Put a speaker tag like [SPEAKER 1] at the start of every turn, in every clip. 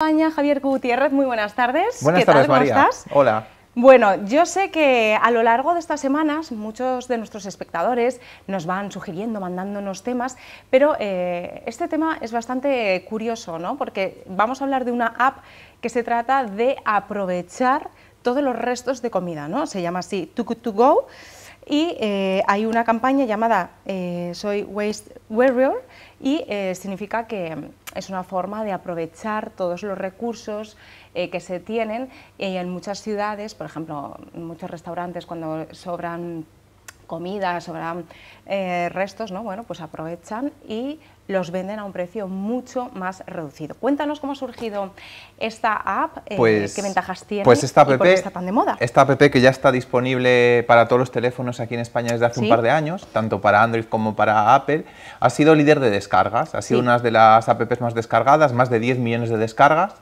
[SPEAKER 1] España, Javier Gutiérrez, muy buenas tardes. tardes, María. ¿Cómo estás? Hola. Bueno, yo sé que a lo largo de estas semanas muchos de nuestros espectadores nos van sugiriendo, mandándonos temas, pero eh, este tema es bastante curioso, ¿no? Porque vamos a hablar de una app que se trata de aprovechar todos los restos de comida, ¿no? Se llama así, Good To Go y eh, hay una campaña llamada eh, Soy Waste Warrior y eh, significa que mm, es una forma de aprovechar todos los recursos que se tienen y en muchas ciudades, por ejemplo, muchos restaurantes cuando sobran comida, sobran restos, ¿no? bueno, pues aprovechan y los venden a un precio mucho más reducido. Cuéntanos cómo ha surgido esta app, eh, pues, qué ventajas tiene pues y por qué está tan de moda.
[SPEAKER 2] Esta app que ya está disponible para todos los teléfonos aquí en España desde hace un par de años, tanto para Android como para Apple, ha sido líder de descargas, ha sido una de las apps más descargadas, más de 10 millones de descargas.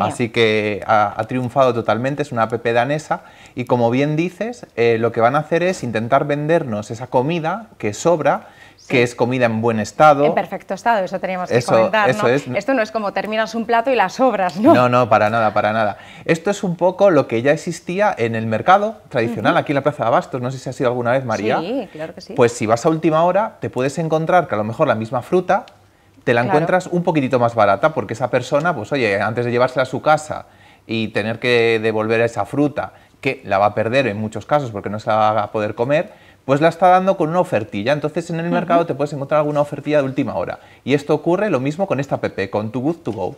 [SPEAKER 2] Así que ha, triunfado totalmente, es una app danesa y como bien dices, eh, lo que van a hacer es intentar vendernos esa comida que sobra que es comida en buen estado. En
[SPEAKER 1] perfecto estado, eso teníamos que comentar. Esto no es como terminas un plato y las sobras, ¿no? No,
[SPEAKER 2] no, para nada, para nada. Esto es un poco lo que ya existía en el mercado tradicional, aquí en la Plaza de Abastos. No sé si has ido alguna vez, María. Sí, claro que sí. Pues si vas a última hora, te puedes encontrar que a lo mejor la misma fruta te la encuentras un poquitito más barata, porque esa persona, pues oye, antes de llevársela a su casa y tener que devolver esa fruta, que la va a perder en muchos casos porque no se la va a poder comer, pues la está dando con una ofertilla. Entonces en el mercado te puedes encontrar alguna ofertilla de última hora. Y esto ocurre lo mismo con esta app, con Too Good To Go.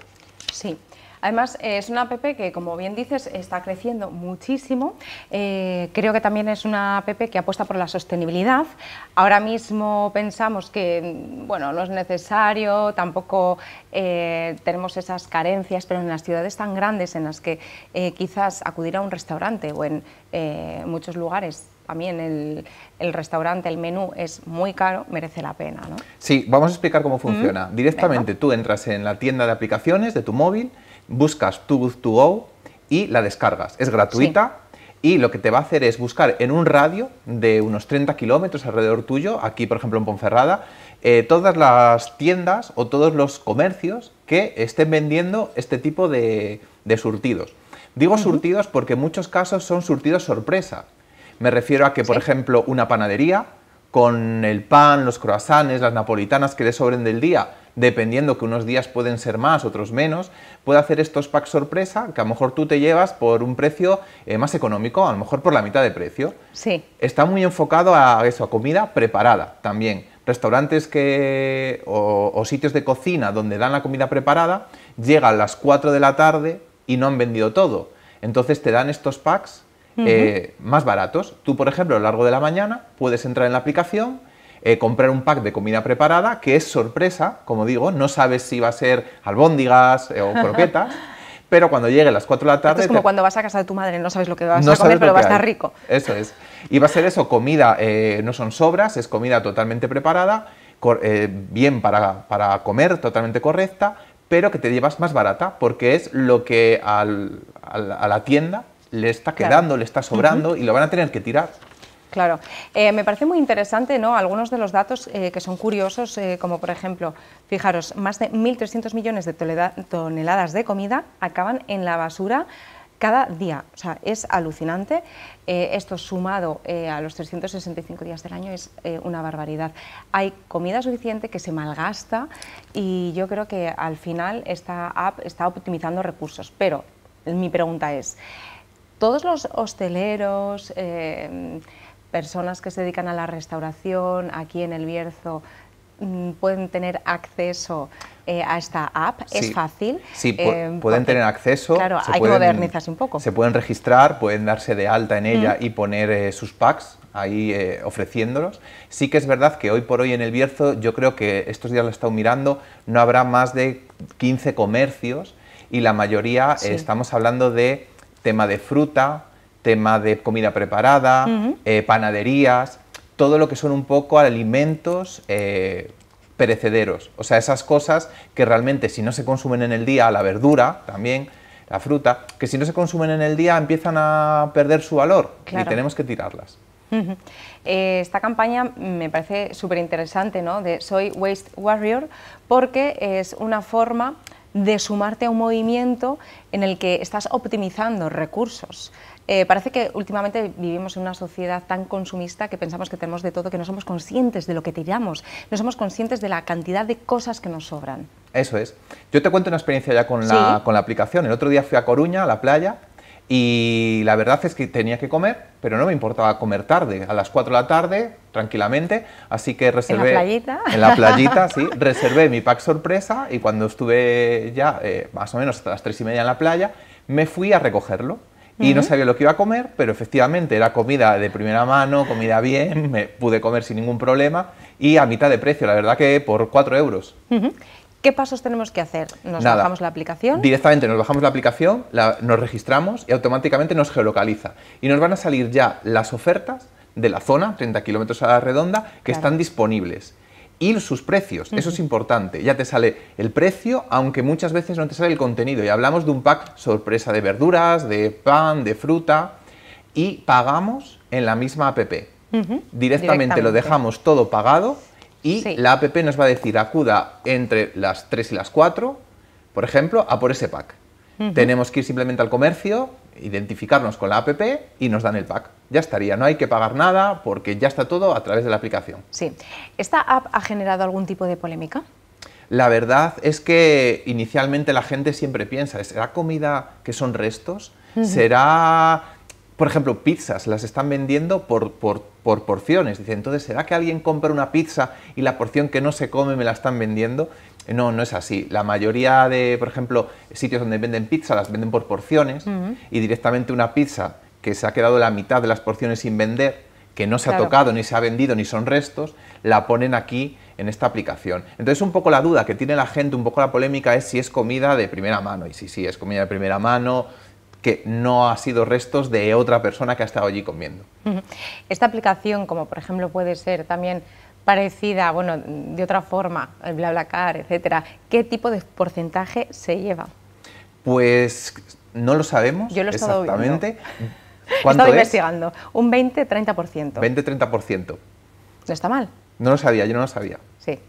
[SPEAKER 1] Sí. Además, es una app que, como bien dices, está creciendo muchísimo. Eh, creo que también es una app que apuesta por la sostenibilidad. Ahora mismo pensamos que bueno, no es necesario, tampoco eh, tenemos esas carencias, pero en las ciudades tan grandes en las que eh, quizás acudir a un restaurante o en muchos lugares a mí en el, restaurante, el menú es muy caro, merece la pena. ¿no?
[SPEAKER 2] Sí, vamos a explicar cómo mm, funciona. Directamente tú entras en la tienda de aplicaciones de tu móvil, buscas tu Booth to Go y la descargas. Es gratuita. y lo que te va a hacer es buscar en un radio de unos 30 kilómetros alrededor tuyo, aquí por ejemplo en Ponferrada, eh, todas las tiendas o todos los comercios que estén vendiendo este tipo de, surtidos. Digo surtidos porque en muchos casos son surtidos sorpresa. Me refiero a que, por ejemplo, una panadería con el pan, los croissants, las napolitanas que le sobren del día, dependiendo que unos días pueden ser más, otros menos, puede hacer estos packs sorpresa que a lo mejor tú te llevas por un precio eh, más económico, a lo mejor por la mitad de precio. Sí. Está muy enfocado a eso, a comida preparada también. Restaurantes o, o sitios de cocina donde dan la comida preparada, llegan a las 4 de la tarde y no han vendido todo. Entonces te dan estos packs eh, más baratos. Tú, por ejemplo, a lo largo de la mañana puedes entrar en la aplicación, eh, comprar un pack de comida preparada, que es sorpresa, como digo, no sabes si va a ser albóndigas eh, o croquetas. pero cuando llegue a las 4 de la tarde... es como cuando
[SPEAKER 1] vas a casa de tu madre, no sabes lo que vas a comer, pero va a estar rico.
[SPEAKER 2] Eso es. Y va a ser eso, comida, no son sobras, es comida totalmente preparada, bien para, comer, totalmente correcta, pero que te llevas más barata, porque es lo que a la tienda le está quedando, le está sobrando y lo van a tener que tirar.
[SPEAKER 1] Claro, eh, me parece muy interesante ¿no? algunos de los datos eh, que son curiosos, eh, como por ejemplo, fijaros, más de 1.300 millones de toneladas de comida acaban en la basura cada día. O sea, es alucinante. esto sumado a los 365 días del año es una barbaridad. Hay comida suficiente que se malgasta y yo creo que al final esta app está optimizando recursos. Pero mi pregunta es, todos los hosteleros, eh, personas que se dedican a la restauración aquí en El Bierzo, mm, pueden tener acceso eh, a esta app, es fácil. Sí, eh, pueden tener
[SPEAKER 2] acceso. Claro, se hay que modernizarse un poco. Se pueden registrar, pueden darse de alta en ella y poner sus packs ahí ofreciéndolos. Sí que es verdad que hoy por hoy en el Bierzo, yo creo que estos días lo he estado mirando, no habrá más de 15 comercios y la mayoría estamos hablando de tema de fruta, tema de comida preparada, eh, panaderías, todo lo que son un poco alimentos eh, perecederos. O sea, esas cosas que realmente si no se consumen en el día, la verdura también, la fruta, que si no se consumen en el día empiezan a perder su valor y tenemos que tirarlas.
[SPEAKER 1] Eh, esta campaña me parece súper interesante, ¿no? De Soy Waste Warrior, porque es una forma de sumarte a un movimiento en el que estás optimizando recursos. Eh, parece que últimamente vivimos en una sociedad tan consumista que pensamos que tenemos de todo, que no somos conscientes de lo que tiramos, no somos conscientes de la cantidad de cosas que nos sobran.
[SPEAKER 2] Eso es. Yo te cuento una experiencia ya con la aplicación. El otro día fui a Coruña, a la playa, y la verdad es que tenía que comer pero no me importaba comer tarde, a las 4 de la tarde, tranquilamente, así que reservé... En la playita. En la sí, reservé mi pack sorpresa y cuando estuve ya eh, más o menos hasta las 3 y media en la playa, me fui a recogerlo. Y no sabía lo que iba a comer, pero efectivamente era comida de primera mano, comida bien, me pude comer sin ningún problema y a mitad de precio, la verdad que por 4 euros.
[SPEAKER 1] ¿Qué pasos tenemos que hacer? ¿Nos bajamos la aplicación?
[SPEAKER 2] Directamente nos bajamos la aplicación, nos registramos y automáticamente nos geolocaliza. Y nos van a salir ya las ofertas de la zona, 30 kilómetros a la redonda, que están disponibles. Y sus precios, eso es importante. Ya te sale el precio, aunque muchas veces no te sale el contenido. Y hablamos de un pack sorpresa de verduras, de pan, de fruta. Y pagamos en la misma app. Directamente lo dejamos todo pagado y la APP nos va a decir acuda entre las 3 y las 4, por ejemplo, a por ese pack. Tenemos que ir simplemente al comercio, identificarnos con la APP y nos dan el pack. Ya estaría, no hay que pagar nada porque ya está todo a través de la aplicación. Sí.
[SPEAKER 1] ¿Esta app ha generado algún tipo de polémica?
[SPEAKER 2] La verdad es que inicialmente la gente siempre piensa, ¿será comida que son restos? ¿Será por ejemplo, pizzas, las están vendiendo por, porciones. Dice, entonces, ¿será que alguien compra una pizza y la porción que no se come me la están vendiendo? No, no es así. La mayoría de, por ejemplo, sitios donde venden pizza las venden por porciones y directamente una pizza que se ha quedado la mitad de las porciones sin vender, que no se ha tocado, ni se ha vendido, ni son restos, la ponen aquí en esta aplicación. Entonces, un poco la duda que tiene la gente, un poco la polémica es si es comida de primera mano. Y si sí, es comida de primera mano, que no ha sido restos de otra persona que ha estado allí comiendo.
[SPEAKER 1] Esta aplicación, como por ejemplo puede ser también parecida, bueno, de otra forma, el BlaBlaCar, etcétera, ¿qué tipo de porcentaje se lleva?
[SPEAKER 2] Pues no lo sabemos Yo lo he estado investigando.
[SPEAKER 1] Un 20-30%.
[SPEAKER 2] 20-30%. No está mal. No lo sabía, yo no lo sabía. Sí.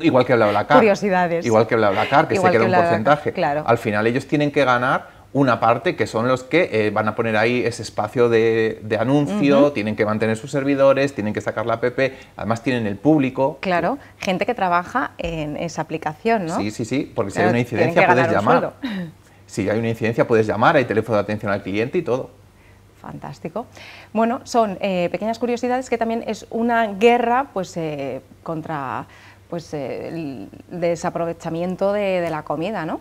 [SPEAKER 2] Igual que BlaBlaCar. Curiosidades. Igual que BlaBlaCar, que se queda un porcentaje. Claro. Al final ellos tienen que ganar una parte que son los que eh, van a poner ahí ese espacio de, anuncio, tienen que mantener sus servidores, tienen que sacar la app, además tienen el público.
[SPEAKER 1] Claro, gente que trabaja en esa aplicación, ¿no? Sí, sí,
[SPEAKER 2] sí, porque si hay una incidencia puedes llamar. Si hay una incidencia puedes llamar, hay teléfono de atención al cliente y todo.
[SPEAKER 1] Fantástico. Bueno, son eh, pequeñas curiosidades que también es una guerra pues, eh, contra pues, el desaprovechamiento de la comida, ¿no?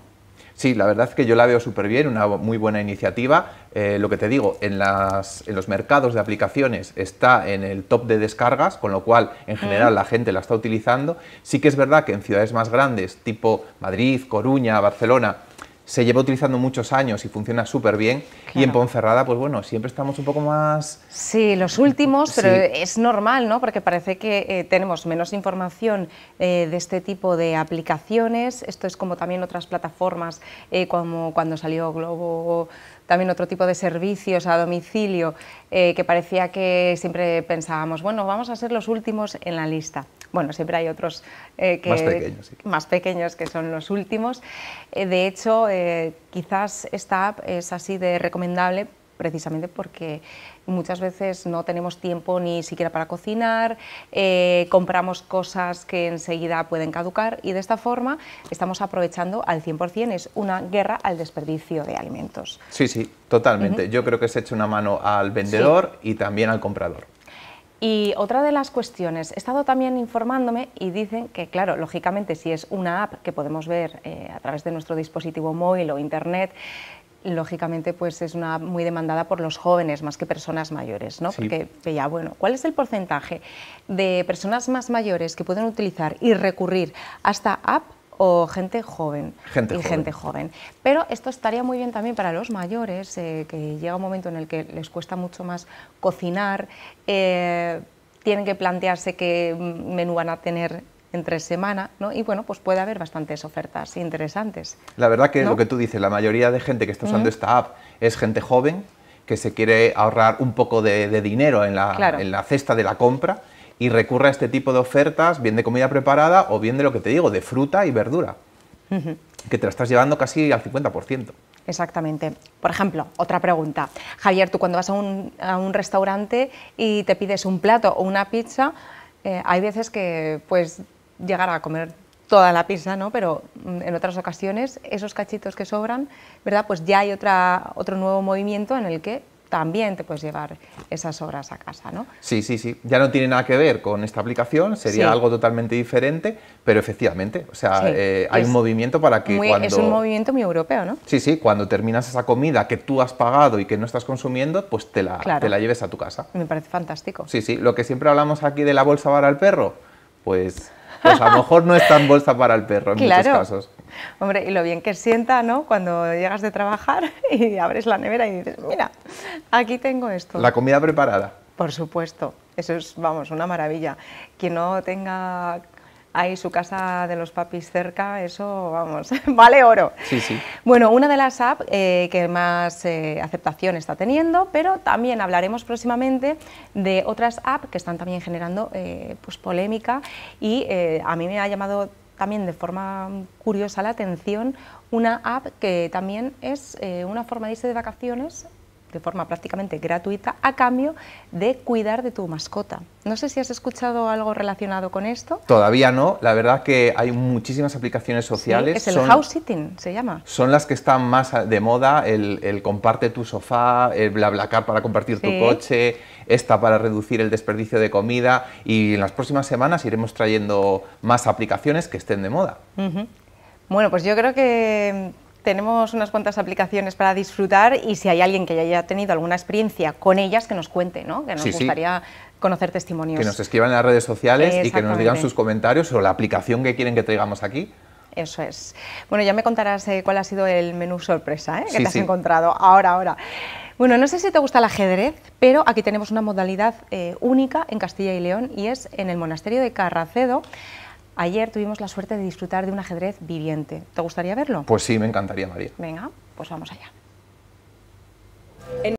[SPEAKER 2] Sí, la verdad es que yo la veo súper bien, una muy buena iniciativa. Eh, lo que te digo, en, los mercados de aplicaciones está en el top de descargas, con lo cual en general la gente la está utilizando. Sí que es verdad que en ciudades más grandes, tipo Madrid, Coruña, Barcelona, se lleva utilizando muchos años y funciona súper bien. Y en Ponferrada, pues bueno, siempre estamos un poco más...
[SPEAKER 1] Sí, los últimos, pero es normal, ¿no? Porque parece que eh, tenemos menos información eh, de este tipo de aplicaciones. Esto es como también otras plataformas, eh, como cuando salió Globo también otro tipo de servicios a domicilio, que parecía que siempre pensábamos, bueno, vamos a ser los últimos en la lista bueno, siempre hay otros eh, que, más, pequeños, que son los últimos. Eh, de hecho, eh, quizás esta app es así de recomendable precisamente porque muchas veces no tenemos tiempo ni siquiera para cocinar, compramos cosas que enseguida pueden caducar y de esta forma estamos aprovechando al 100%, es una guerra al desperdicio de alimentos.
[SPEAKER 2] Sí, sí, totalmente. Yo creo que se echa una mano al vendedor y también al comprador.
[SPEAKER 1] Y otra de las cuestiones, he estado también informándome y dicen que, claro, lógicamente si es una app que podemos ver eh, a través de nuestro dispositivo móvil o internet, lógicamente pues es una muy demandada por los jóvenes más que personas mayores, ¿no? Porque ya bueno, ¿cuál es el porcentaje de personas más mayores que pueden utilizar y recurrir hasta app o gente joven. y gente joven. Pero esto estaría muy bien también para los mayores, eh, que llega un momento en el que les cuesta mucho más cocinar, eh, tienen que plantearse qué menú van a tener entre semana, ¿no? Y bueno, pues puede haber bastantes ofertas interesantes.
[SPEAKER 2] La verdad que lo que tú dices, la mayoría de gente que está usando esta app es gente joven, que se quiere ahorrar un poco de, dinero en la, en la, cesta de la compra y recurre a este tipo de ofertas, bien de comida preparada o bien de lo que te digo, de fruta y verdura,
[SPEAKER 1] que
[SPEAKER 2] te la estás llevando casi al 50%.
[SPEAKER 1] Exactamente. Por ejemplo, otra pregunta. Javier, tú cuando vas a un, restaurante y te pides un plato o una pizza, eh, hay veces que pues llegar a comer toda la pizza, ¿no? Pero mm, en otras ocasiones esos cachitos que sobran, ¿verdad? Pues ya hay otra, otro nuevo movimiento en el que también te puedes llevar esas obras a casa, ¿no?
[SPEAKER 2] Sí, sí, sí. Ya no tiene nada que ver con esta aplicación, sería algo totalmente diferente, pero efectivamente, o sea, eh, hay un movimiento para que cuando... Es un
[SPEAKER 1] movimiento muy europeo, ¿no?
[SPEAKER 2] Sí, sí, cuando terminas esa comida que tú has pagado y que no estás consumiendo, pues te la, te la lleves a tu casa.
[SPEAKER 1] Me parece fantástico. Sí,
[SPEAKER 2] sí. Lo que siempre hablamos aquí de la bolsa para el perro, pues, pues a lo mejor no es tan bolsa para el perro en muchos casos.
[SPEAKER 1] Hombre, y lo bien que sienta, ¿no? Cuando llegas de trabajar y abres la nevera y dices, mira, aquí tengo esto.
[SPEAKER 2] La comida preparada.
[SPEAKER 1] Por supuesto, eso es, vamos, una maravilla. Quien no tenga ahí su casa de los papis cerca, eso, vamos, vale oro. Sí, sí. Bueno, una de las apps eh, que más eh, aceptación está teniendo, pero también hablaremos próximamente de otras apps que están también generando eh, pues, polémica y a mí me ha llamado también de forma curiosa la atención una app que también es eh, una forma de irse de vacaciones de forma prácticamente gratuita a cambio de cuidar de tu mascota. No sé si has escuchado algo relacionado con esto.
[SPEAKER 2] Todavía no, la verdad que hay muchísimas aplicaciones sociales. es el house
[SPEAKER 1] sitting, se llama.
[SPEAKER 2] Son las que están más de moda, el, comparte tu sofá, el BlaBlaCar para compartir tu coche, esta para reducir el desperdicio de comida y en las próximas semanas iremos trayendo más aplicaciones que estén de moda.
[SPEAKER 1] Bueno, pues yo creo que tenemos unas cuantas aplicaciones para disfrutar y si hay alguien que ya haya tenido alguna experiencia con ellas, que nos cuente, ¿no? Que nos gustaría conocer testimonios. Que nos
[SPEAKER 2] escriban en las redes sociales y que nos digan sus comentarios o la aplicación que quieren que traigamos aquí.
[SPEAKER 1] Eso es. Bueno, ya me contarás eh, cuál ha sido el menú sorpresa eh, que te has encontrado. Ahora, ahora. Bueno, no sé si te gusta el ajedrez, pero aquí tenemos una modalidad eh, única en Castilla y León y es en el monasterio de Carracedo Ayer tuvimos la suerte de disfrutar de un ajedrez viviente. ¿Te gustaría verlo?
[SPEAKER 2] Pues sí, me encantaría, María.
[SPEAKER 1] Venga, pues vamos allá.